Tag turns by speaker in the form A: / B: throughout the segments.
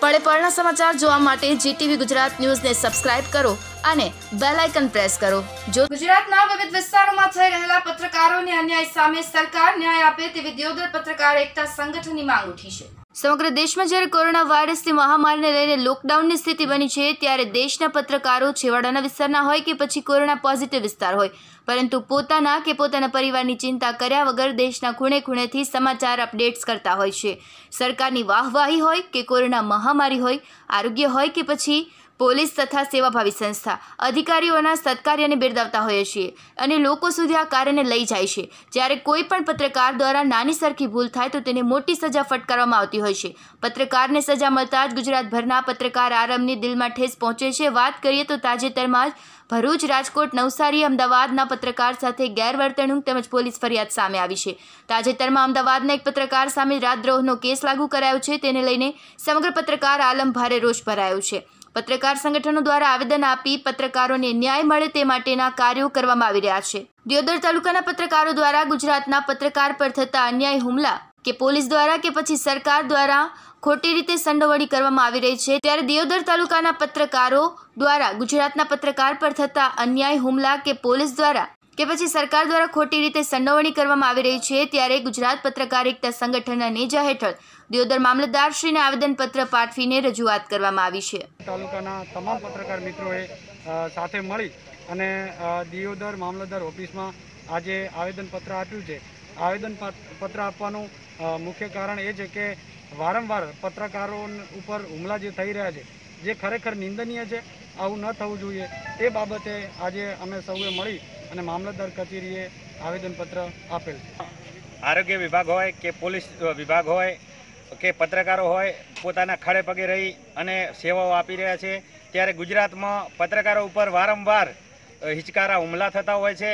A: પળે પળના સમાચાર જોવા માટે જીટીવી ગુજરાત ન્યૂઝને સબસ્ક્રાઇબ કરો અને બેલ આઇકન પ્રેસ કરો જો ગુજરાતના વિવિધ વિસ્તારોમાં થઈ રહેલા પત્રકારોને અન્યાય સામે સરકાર ન્યાય આપે તેવી દિયોદર પત્રકાર એકતા સંગઠનની માંગ ઉઠી છે સમગ્ર દેશમાં જ્યારે કોરોના વાયરસની મહામારીને લઈને લોકડાઉનની સ્થિતિ બની છે ત્યારે દેશના પત્રકારો છેવાડાના વિસ્તારના હોય કે પછી કોરોના પોઝિટિવ વિસ્તાર હોય પરંતુ પોતાના કે પોતાના પરિવારની ચિંતા કર્યા વગર દેશના ખૂણે ખૂણેથી સમાચાર અપડેટ્સ કરતા હોય છે સરકારની વાહવાહી હોય કે કોરોના મહામારી હોય આરોગ્ય હોય કે પછી પોલીસ તથા સેવાભાવી સંસ્થા અધિકારીઓના સત્કાર્યને બિરદાવતા હોઈએ છીએ અને લોકો સુધી આ કાર્યને લઈ જાય છે જ્યારે કોઈ પણ પત્રકાર દ્વારા નાની સરખી ભૂલ થાય તો તેને મોટી સજા ફટકારવામાં આવતી હોય છે પત્રકારને સજા મળતા જ ગુજરાતભરના પત્રકાર આરંભની દિલમાં ઠેસ પહોંચે છે વાત કરીએ તો તાજેતરમાં જ ભરૂચ રાજકોટ નવસારી અમદાવાદના પત્રકાર સાથે ગેરવર્તણૂક તેમજ પોલીસ ફરિયાદ સામે આવી છે તાજેતરમાં અમદાવાદના એક પત્રકાર સામે રાજદ્રોહનો કેસ લાગુ કરાયો છે તેને લઈને સમગ્ર પત્રકાર આલમ ભારે રોષ ભરાયો છે પત્રકાર સંગઠનો દ્વારા આવેદન આપી પત્રકારોને ન્યાય મળે તે માટેના કાર્યો કરવામાં આવી રહ્યા છે દિયોદર તાલુકાના પત્રકારો દ્વારા ગુજરાતના પત્રકાર પર થતા અન્યાય હુમલા કે પોલીસ દ્વારા કે પછી સરકાર દ્વારા ખોટી રીતે સંડોવણી કરવામાં આવી રહી છે ત્યારે દિયોદર તાલુકાના પત્રકારો દ્વારા ગુજરાતના પત્રકાર પર થતા અન્યાય હુમલા કે પોલીસ દ્વારા કે પછી સરકાર દ્વારા ખોટી રીતે સંડોવણી કરવામાં આવી રહી છે ત્યારે ગુજરાત પત્રકારિકતા સંગઠનના નેજા હેઠળ દિયોદર મામલતદારશ્રીને આવેદનપત્ર પાઠવીને રજૂઆત કરવામાં આવી છે
B: તાલુકાના તમામ પત્રકાર મિત્રોએ સાથે મળી અને દિયોદર મામલતદાર ઓફિસમાં આજે આવેદનપત્ર આપ્યું છે આવેદન પત્ર આપવાનું મુખ્ય કારણ એ છે કે વારંવાર પત્રકારો ઉપર હુમલા જે થઈ રહ્યા છે જે ખરેખર નિંદનીય છે આવું ન થવું જોઈએ તે બાબતે આજે અમે સૌએ મળી અને મામલતદાર કચેરીએ આવેદનપત્ર આપેલ
C: આરોગ્ય વિભાગ હોય કે પોલીસ વિભાગ હોય કે પત્રકારો હોય પોતાના ખડે પગે રહી અને સેવાઓ આપી રહ્યા છે ત્યારે ગુજરાતમાં પત્રકારો ઉપર વારંવાર હિચકારા હુમલા થતા હોય છે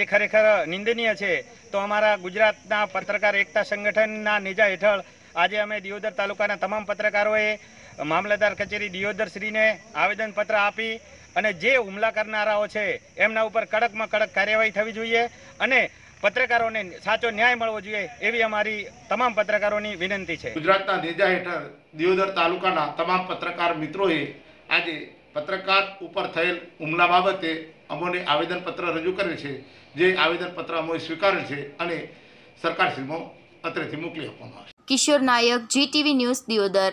C: એ ખરેખર નિંદનીય છે તો અમારા ગુજરાતના પત્રકાર એકતા સંગઠનના નેજા હેઠળ આજે અમે દિયોદર તાલુકાના તમામ પત્રકારોએ મામલતદાર કચેરી દિયોદર શ્રીને આવેદનપત્ર આપી અને જે હુમલા કરનારાઓ છે એમના ઉપર કડકમાં કડક કાર્યવાહી થવી જોઈએ અને પત્રકારોને સાચો ન્યાય મળવો જોઈએ એવી અમારી તમામ પત્રકારોની વિનંતી છે ગુજરાતના નેજા હેઠળ દિયોદર તાલુકાના તમામ પત્રકાર મિત્રોએ આજે પત્રકાર ઉપર થયેલ હુમલા બાબતે અમોને આવેદનપત્ર રજૂ કરેલ છે જે આવેદનપત્ર અમોએ સ્વીકારેલ છે અને સરકારશ્રીમાં અત્રેથી મોકલી આપવામાં આવશે
A: કિશોર નાયક જીટીવી ન્યૂઝ દિયોદર